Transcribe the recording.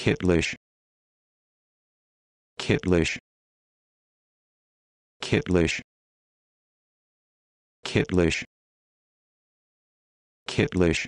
Kitlish Kitlish Kitlish Kitlish Kitlish